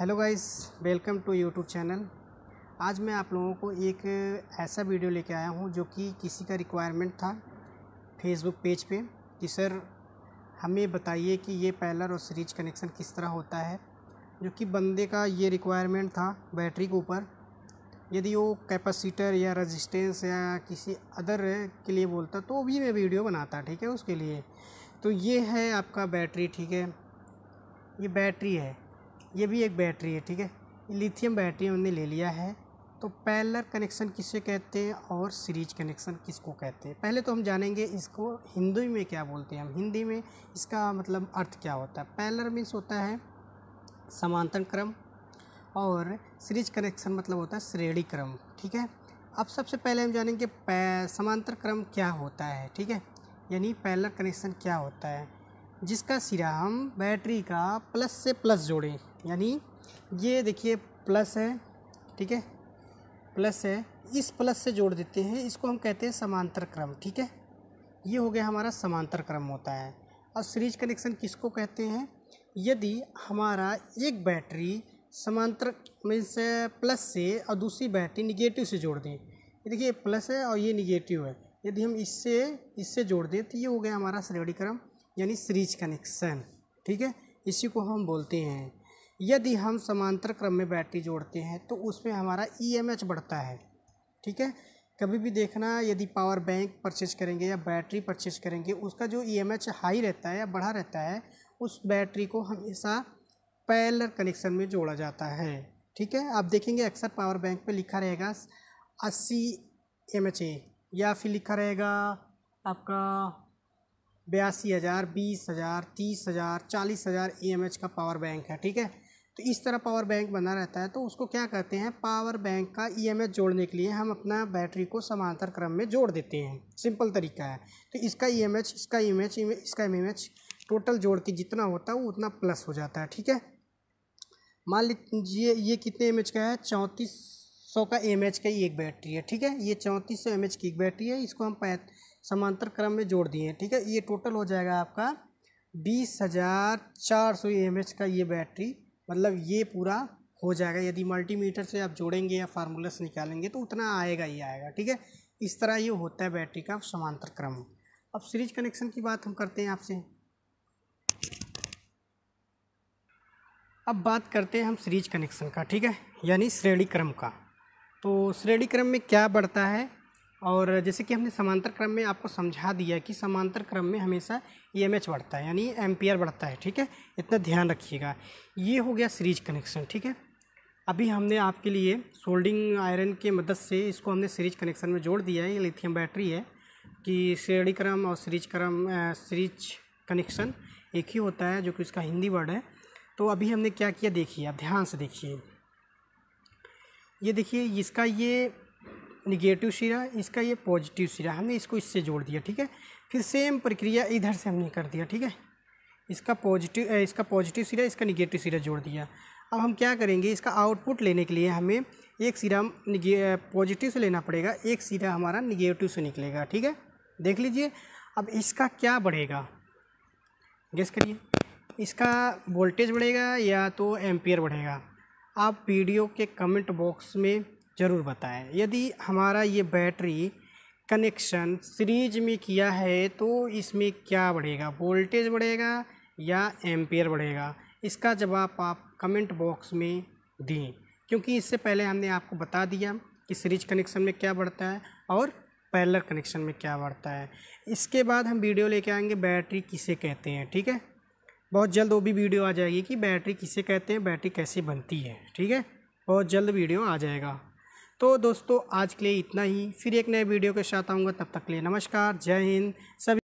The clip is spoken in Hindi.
hello guys welcome to YouTube channel आज मैं आप लोगों को एक ऐसा वीडियो लेके आया हूँ जो कि किसी का रिक्वायरमेंट था फेसबुक पेज पे कि सर हमें बताइए कि ये पैलर और सीरीज कनेक्शन किस तरह होता है जो कि बंदे का ये रिक्वायरमेंट था बैटरी के ऊपर यदि वो कैपेसिटर या रजिस्टेंस या किसी अदर के लिए बोलता तो भी मैं वीडियो बनाता ठीक है उसके लिए तो ये है आपका बैटरी ठीक है ये बैटरी है ये भी एक बैटरी है ठीक है लिथियम बैटरी हमने ले लिया है तो पैलर कनेक्शन किसे कहते हैं और सीरीज कनेक्शन किसको कहते हैं पहले तो हम जानेंगे इसको हिंदी में क्या बोलते हैं हम हिंदी में इसका मतलब अर्थ क्या होता है पैलर मीन्स होता है समांतर क्रम और सीरीज कनेक्शन मतलब होता है श्रेणी क्रम ठीक है अब सबसे पहले हम जानेंगे समांतर क्रम क्या होता है ठीक है यानी पैलर कनेक्शन क्या होता है जिसका सिरा हम बैटरी का प्लस से प्लस जोड़ें यानी ये देखिए प्लस है ठीक है प्लस है इस प्लस से जोड़ देते हैं इसको हम कहते हैं समांतर क्रम ठीक है ये हो गया हमारा समांतर क्रम होता है और सीरीज कनेक्शन किसको कहते हैं यदि हमारा एक बैटरी समांतर मीन्स प्लस से और दूसरी बैटरी निगेटिव से जोड़ दें ये देखिए प्लस है और ये निगेटिव है यदि हम इससे इससे जोड़ दें तो ये हो गया हमारा श्रेणी क्रम यानी सीरीज कनेक्शन ठीक है इसी को हम बोलते हैं यदि हम समांतर क्रम में बैटरी जोड़ते हैं तो उसमें हमारा ई e बढ़ता है ठीक है कभी भी देखना यदि पावर बैंक परचेज करेंगे या बैटरी परचेज करेंगे उसका जो ई e हाई रहता है या बढ़ा रहता है उस बैटरी को हमेशा पैलर कनेक्शन में जोड़ा जाता है ठीक है आप देखेंगे अक्सर पावर बैंक पे लिखा रहेगा अस्सी एम या फिर लिखा रहेगा आपका बयासी हज़ार बीस हज़ार तीस हज़ार चालीस हज़ार ई e एम एच का पावर बैंक है ठीक है तो इस तरह पावर बैंक बना रहता है तो उसको क्या कहते हैं पावर बैंक का ईएमएफ जोड़ने के लिए हम अपना बैटरी को समांतर क्रम में जोड़ देते हैं सिंपल तरीका है तो इसका ईएमएच इसका ईएमएच इसका एम टोटल जोड़ के जितना होता है वो उतना प्लस हो जाता है ठीक है मान लीजिए ये कितने एम का है चौंतीस सौ का एम एच का ही एक बैटरी है ठीक है ये चौंतीस सौ एम एच की एक बैटरी है इसको हम पैत समांतर क्रम में जोड़ दिए हैं ठीक है ये टोटल हो जाएगा आपका बीस हज़ार चार सौ एम एच का ये बैटरी मतलब ये पूरा हो जाएगा यदि मल्टीमीटर से आप जोड़ेंगे या फार्मूलस निकालेंगे तो उतना आएगा ही आएगा ठीक है इस तरह ये होता है बैटरी का समांतर क्रम अब सीरीज कनेक्शन की बात हम करते हैं आपसे अब बात करते हैं हम सीरीज कनेक्शन का ठीक है यानी श्रेणी क्रम का तो श्रेणी क्रम में क्या बढ़ता है और जैसे कि हमने समांतर क्रम में आपको समझा दिया कि समांतर क्रम में हमेशा ई एम एच बढ़ता है यानी एम्पियर बढ़ता है ठीक है इतना ध्यान रखिएगा ये हो गया सीरीज कनेक्शन ठीक है अभी हमने आपके लिए सोल्डिंग आयरन के मदद से इसको हमने सीरीज कनेक्शन में जोड़ दिया है ये लिथियम बैटरी है कि श्रेणी क्रम और सीरीज क्रम सीरीज कनेक्शन एक ही होता है जो कि इसका हिंदी वर्ड है तो अभी हमने क्या किया देखिए आप ध्यान से देखिए ये देखिए इसका ये निगेटिव सिरा इसका ये पॉजिटिव सिरा हमने इसको इससे जोड़ दिया ठीक है फिर सेम प्रक्रिया इधर से हमने कर दिया ठीक है इसका पॉजिटिव इसका पॉजिटिव सिरा इसका निगेटिव सिरा जोड़ दिया अब हम क्या करेंगे इसका आउटपुट लेने के लिए हमें एक सिरा पॉजिटिव से लेना पड़ेगा एक सिरा हमारा निगेटिव से निकलेगा ठीक है देख लीजिए अब इसका क्या बढ़ेगा गेस करिए इसका वोल्टेज बढ़ेगा या तो एम्पियर बढ़ेगा आप वीडियो के कमेंट बॉक्स में ज़रूर बताएं यदि हमारा ये बैटरी कनेक्शन सीरीज में किया है तो इसमें क्या बढ़ेगा वोल्टेज बढ़ेगा या एम्पियर बढ़ेगा इसका जवाब आप कमेंट बॉक्स में दें क्योंकि इससे पहले हमने आपको बता दिया कि सीरीज कनेक्शन में क्या बढ़ता है और पैलर कनेक्शन में क्या बढ़ता है इसके बाद हम वीडियो लेके आएंगे बैटरी किसे कहते हैं ठीक है बहुत जल्द वो भी वीडियो आ जाएगी कि बैटरी किसे कहते हैं बैटरी कैसे बनती है ठीक है बहुत जल्द वीडियो आ जाएगा तो दोस्तों आज के लिए इतना ही फिर एक नए वीडियो के साथ आऊँगा तब तक के लिए नमस्कार जय हिंद सभी